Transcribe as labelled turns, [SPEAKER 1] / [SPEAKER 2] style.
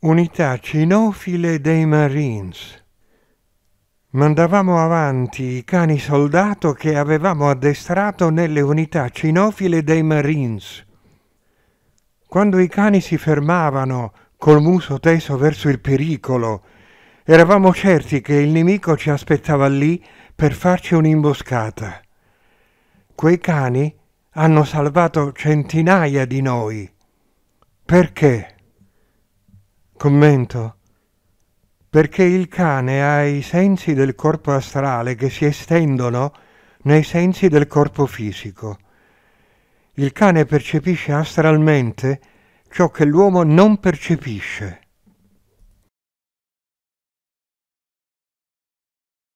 [SPEAKER 1] unità cinofile dei Marines. Mandavamo avanti i cani soldato che avevamo addestrato nelle unità cinofile dei Marines. Quando i cani si fermavano col muso teso verso il pericolo, eravamo certi che il nemico ci aspettava lì per farci un'imboscata. Quei cani hanno salvato centinaia di noi. Perché? Commento. Perché il cane ha i sensi del corpo astrale che si estendono nei sensi del corpo fisico. Il cane percepisce astralmente ciò che l'uomo non
[SPEAKER 2] percepisce.